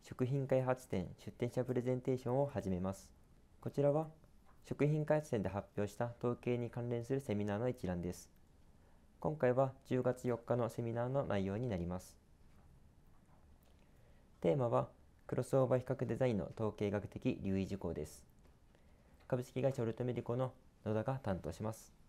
食品開発展出展者プレゼンテーションを始めます。こちらは食品開発展で発表した統計に関連するセミナーの一覧です。今回は10月4日のセミナーの内容になります。テーマはクロスオーバー比較デザインの統計学的留意事項です。株式会社オルトメディコの野田が担当します。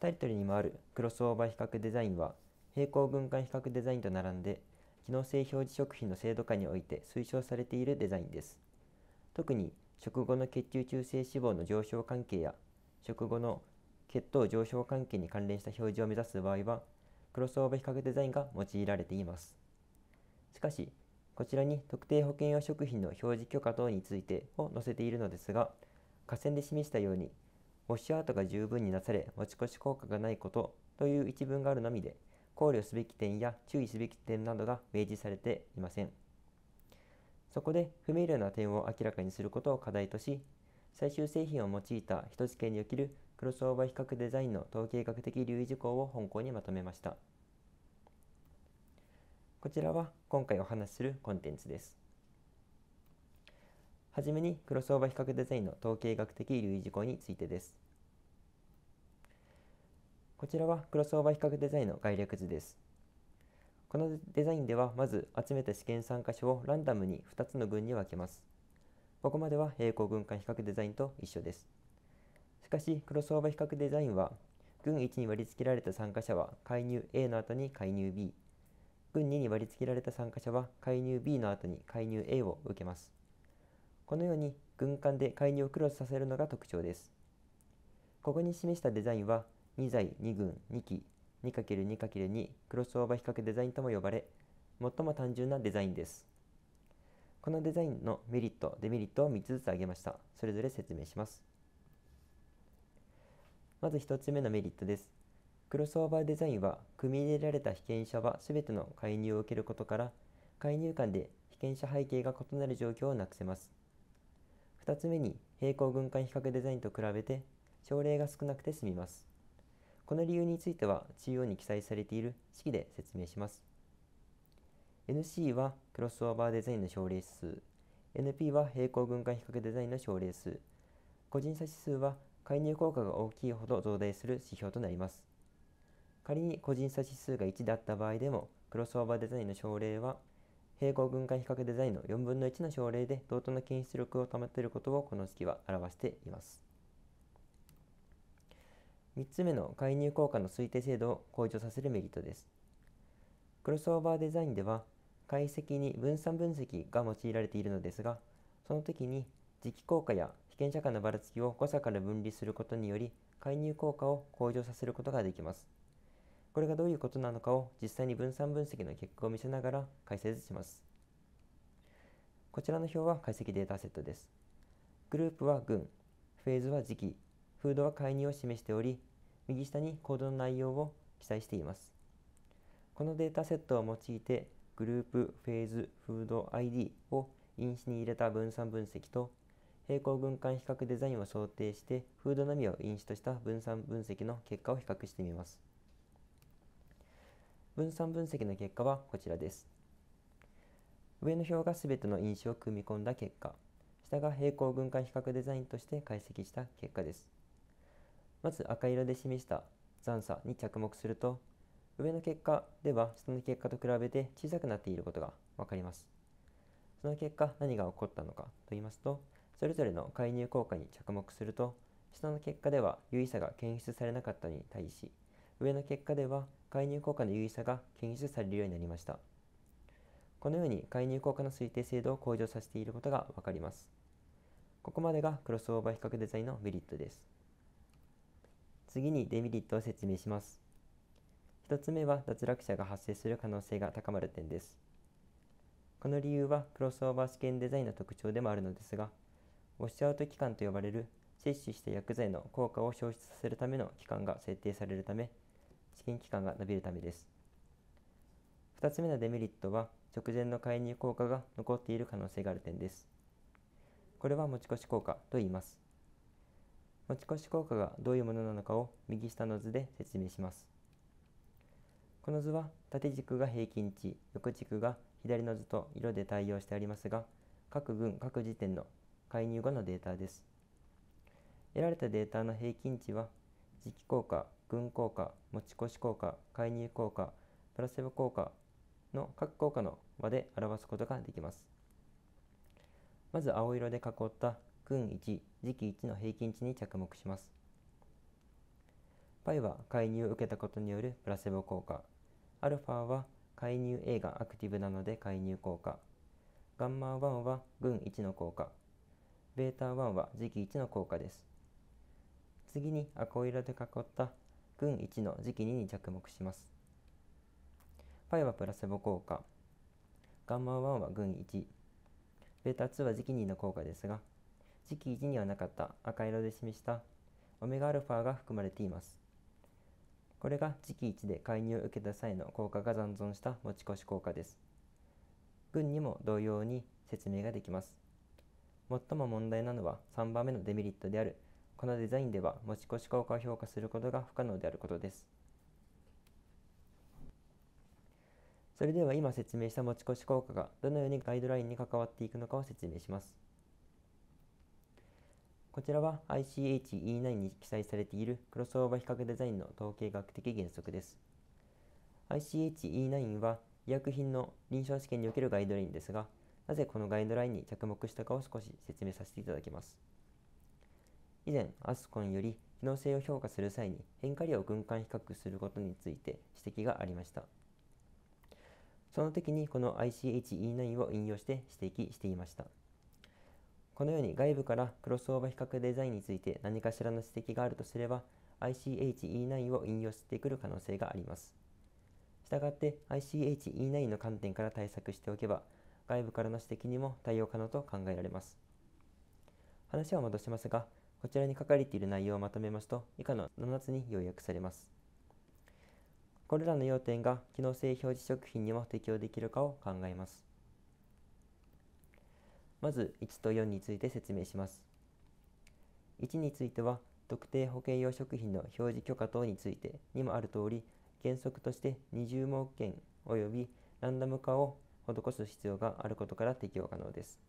タイトルにもあるクロスオーバー比較デザインは平行軍艦比較デザインと並んで機能性表示食品の制度化において推奨されているデザインです。特に食後の血中中性脂肪の上昇関係や食後の血糖上昇関係に関連した表示を目指す場合はクロスオーバー比較デザインが用いられています。しかし、こちらに特定保険用食品の表示許可等についてを載せているのですが、下線で示したようにウォッシュアウトが十分になされ持ち越し効果がないことという一文があるのみで考慮すべき点や注意すべき点などが明示されていませんそこで不明瞭な点を明らかにすることを課題とし最終製品を用いた人付けにおけるクロスオーバー比較デザインの統計学的留意事項を本校にまとめましたこちらは今回お話しするコンテンツですはじめにクロスオーバー比較デザインの統計学的留意事項についてです。こちらはクロスオーバー比較デザインの概略図です。このデザインではまず集めた試験参加者をランダムに2つの群に分けます。ここまでは平行群間比較デザインと一緒です。しかしクロスオーバー比較デザインは群1に割り付けられた参加者は介入 A の後に介入 B 群2に割り付けられた参加者は介入 B の後に介入 A を受けますこのように軍艦で介入をクロスさせるのが特徴です。ここに示したデザインは2材2軍2機 2×2×2 クロスオーバー比較デザインとも呼ばれ最も単純なデザインです。このデザインのメリット、デメリットを3つずつ挙げました。それぞれ説明します。まず1つ目のメリットです。クロスオーバーデザインは、組み入れられた被験者は全ての介入を受けることから、介入間で被験者背景が異なる状況をなくせます。2つ目に平行軍艦比較デザインと比べて症例が少なくて済みますこの理由については中央に記載されている式で説明します NC はクロスオーバーデザインの症例数 NP は平行軍艦比較デザインの症例数個人差指数は介入効果が大きいほど増大する指標となります仮に個人差指数が1であった場合でもクロスオーバーデザインの症例は平行軍艦比較デザインの4分の1の症例で同等の検出力を保っていることをこの式は表しています。3つ目の介入効果の推定精度を向上させるメリットです。クロスオーバーデザインでは解析に分散分析が用いられているのですがその時に磁気効果や被験者間のばらつきを誤差から分離することにより介入効果を向上させることができます。これがどういうことなのかを実際に分散分析の結果を見せながら解説します。こちらの表は解析データセットです。グループは群、フェーズは時期、フードは介入を示しており、右下に行動の内容を記載しています。このデータセットを用いて、グループ、フェーズ、フード、ID を因子に入れた分散分析と、平行軍艦比較デザインを想定して、フードのみを因子とした分散分析の結果を比較してみます。分散分析の結果はこちらです。上の表が全ての因子を組み込んだ結果、下が平行分解比較デザインとして解析した結果です。まず赤色で示した残差に着目すると、上の結果では下の結果と比べて小さくなっていることが分かります。その結果何が起こったのかと言いますと、それぞれの介入効果に着目すると、下の結果では有意差が検出されなかったに対し、上の結果では介入効果の有意さが検出されるようになりましたこのように介入効果の推定精度を向上させていることがわかりますここまでがクロスオーバー比較デザインのメリットです次にデメリットを説明します1つ目は脱落者が発生する可能性が高まる点ですこの理由はクロスオーバー試験デザインの特徴でもあるのですがウォッシュアウト期間と呼ばれる摂取した薬剤の効果を消失させるための期間が設定されるため試験期間が延びるためです。2つ目のデメリットは直前の介入効果が残っている可能性がある点です。これは持ち越し効果と言います。持ち越し効果がどういうものなのかを右下の図で説明します。この図は縦軸が平均値、横軸が左の図と色で対応してありますが、各群各時点の介入後のデータです。得られたデータの平均値は、時期効果群効果持ち越し効果介入効果プラセボ効果の各効果の和で表すことができますまず青色で囲った群1時期1の平均値に着目しますパイは介入を受けたことによるプラセボ効果アルファは介入 A がアクティブなので介入効果ガンマ1は群1の効果ベータ1は時期1の効果です次に赤色で囲った群1の時期にに着目します。π はプラセボ効果、ガンマ1は群1、β2 は時期2の効果ですが、時期1にはなかった赤色で示したオメガアルファが含まれています。これが時期1で介入を受けた際の効果が残存した持ち越し効果です。群にも同様に説明ができます。最も問題なのは3番目のデメリットであるこのデザインでは持ち越し効果を評価することが不可能であることです。それでは今説明した持ち越し効果がどのようにガイドラインに関わっていくのかを説明します。こちらは ICHE9 に記載されているクロスオーバー比較デザインの統計学的原則です。ICHE9 は医薬品の臨床試験におけるガイドラインですが、なぜこのガイドラインに着目したかを少し説明させていただきます。以前アスコンより機能性を評価する際に変化量を軍艦比較することについて指摘がありましたその時にこの ICHE9 を引用して指摘していましたこのように外部からクロスオーバー比較デザインについて何かしらの指摘があるとすれば ICHE9 を引用してくる可能性がありますしたがって ICHE9 の観点から対策しておけば外部からの指摘にも対応可能と考えられます話は戻しますがこちらに書かれている内容をまとめますと、以下の7つに要約されます。これらの要点が機能性表示食品にも適用できるかを考えます。まず1と4について説明します。1については、特定保険用食品の表示許可等についてにもある通り、原則として20盲件及びランダム化を施す必要があることから適用可能です。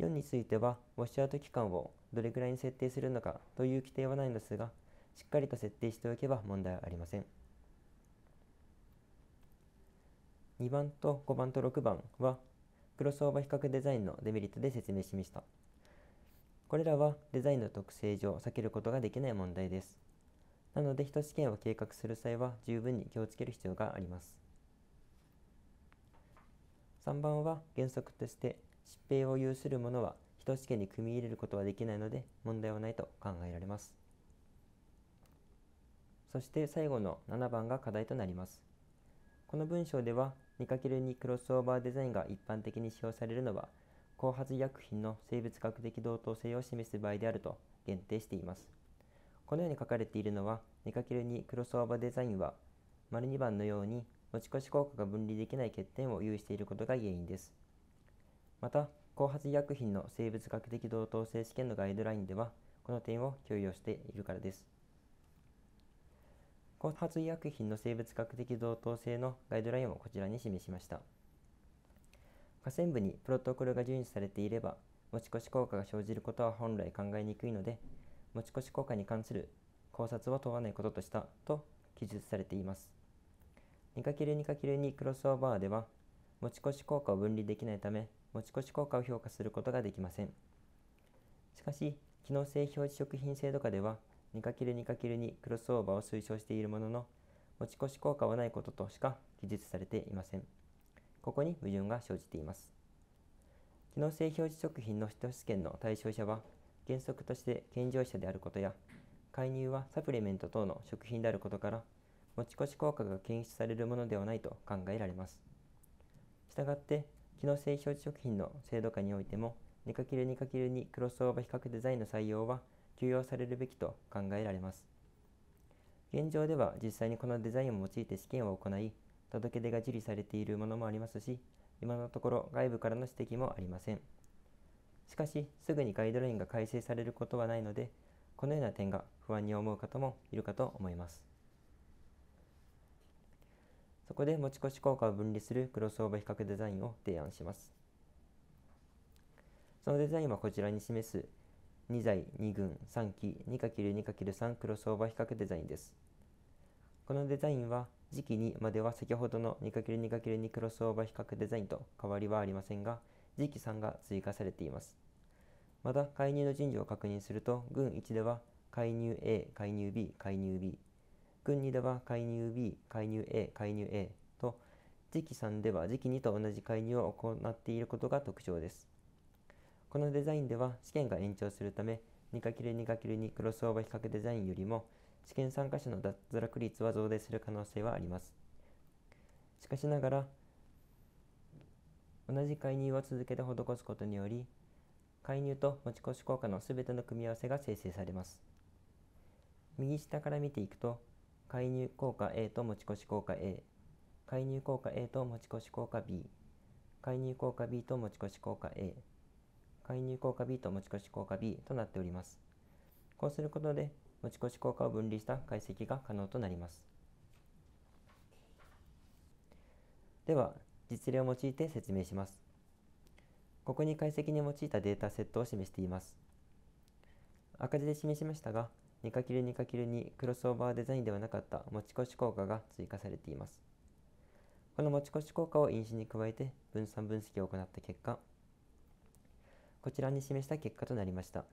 4については、ウォッシュアウト期間をどれくらいに設定するのかという規定はないのですが、しっかりと設定しておけば問題はありません。2番と5番と6番は、クロスオーバー比較デザインのデメリットで説明しました。これらはデザインの特性上避けることができない問題です。なので、1試験を計画する際は十分に気をつける必要があります。3番は原則として疾病を有する者のは等試験に組み入れることはできないので問題はないと考えられますそして最後の7番が課題となりますこの文章では 2×2 クロスオーバーデザインが一般的に使用されるのは後発医薬品の生物学的同等性を示す場合であると限定していますこのように書かれているのは 2×2 クロスオーバーデザインは丸2番のように持ち越し効果が分離できない欠点を有していることが原因ですまた後発医薬品の生物学的同等性試験のガイドラインではこの点を共有しているからです後発医薬品の生物学的同等性のガイドラインをこちらに示しました下線部にプロトコルが順守されていれば持ち越し効果が生じることは本来考えにくいので持ち越し効果に関する考察を問わないこととしたと記述されています 2×2×2 クロスオーバーでは持ち越し効果を分離できないため持ち越し効果を評価することができません。しかし、機能性表示食品制度下では 2×2×2 クロスオーバーを推奨しているものの、持ち越し効果はないこととしか記述されていません。ここに矛盾が生じています。機能性表示食品の一試験の対象者は、原則として健常者であることや、介入はサプリメント等の食品であることから、持ち越し効果が検出されるものではないと考えられます。したがって、機能性表示食品の制度下においても 2×2×2 クロスオーバー比較デザインの採用は休養されるべきと考えられます現状では実際にこのデザインを用いて試験を行い届け出が受理されているものもありますし今のところ外部からの指摘もありませんしかしすぐにガイドラインが改正されることはないのでこのような点が不安に思う方もいるかと思いますそこで持ち越し効果を分離するクロスオーバー比較デザインを提案します。そのデザインはこちらに示す2材2群3機 2×2×3 クロスオーバー比較デザインです。このデザインは時期2までは先ほどの 2×2×2 クロスオーバー比較デザインと変わりはありませんが時期3が追加されています。また介入の順序を確認すると群1では介入 A、介入 B、介入 B 群2では介入 B、介入 A、介入 A と時期3では時期2と同じ介入を行っていることが特徴です。このデザインでは試験が延長するため 2×2×2 クロスオーバー比較デザインよりも試験参加者の脱落率は増大する可能性はあります。しかしながら同じ介入を続けて施すことにより介入と持ち越し効果の全ての組み合わせが生成されます。右下から見ていくと介入効果 A と持ち越し効果 A 介入効果 A と持ち越し効果 B 介入効果 B と持ち越し効果 A 介入効果 B と持ち越し効果 B となっておりますこうすることで持ち越し効果を分離した解析が可能となりますでは実例を用いて説明しますここに解析に用いたデータセットを示しています赤字で示しましたが 2×2×2 クロスオーバーデザインではなかった持ち越し効果が追加されています。この持ち越し効果を因子に加えて分散分析を行った結果、こちらに示した結果となりました。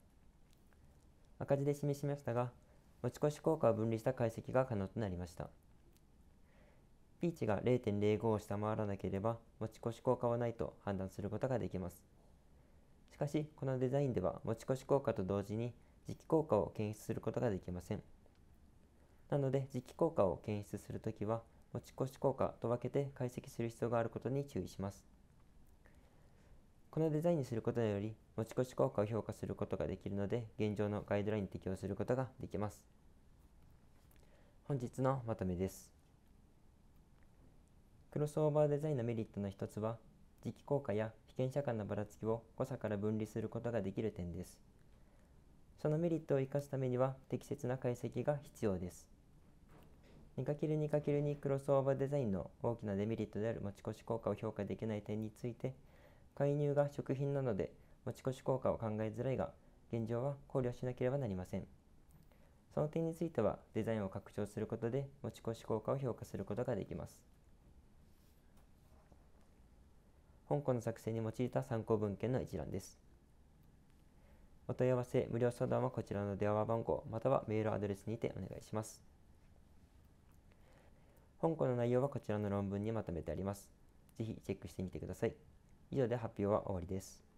赤字で示しましたが、持ち越し効果を分離した解析が可能となりました。ピーチが0.05を下回らなければ持ち越し効果はないと判断することができます。しかし、このデザインでは持ち越し効果と同時に磁気効果を検出することができませんなので磁気効果を検出するときは持ち越し効果と分けて解析する必要があることに注意しますこのデザインにすることにより持ち越し効果を評価することができるので現状のガイドラインに適用することができます本日のまとめですクロスオーバーデザインのメリットの一つは磁気効果や被験者間のばらつきを誤差から分離することができる点ですそのメリットを生かすためには適切な解析が必要です 2×2×2 クロスオーバーデザインの大きなデメリットである持ち越し効果を評価できない点について介入が食品なので持ち越し効果を考えづらいが現状は考慮しなければなりませんその点についてはデザインを拡張することで持ち越し効果を評価することができます本港の作成に用いた参考文献の一覧ですお問い合わせ、無料相談はこちらの電話番号、またはメールアドレスにてお願いします。本校の内容はこちらの論文にまとめてあります。ぜひチェックしてみてください。以上で発表は終わりです。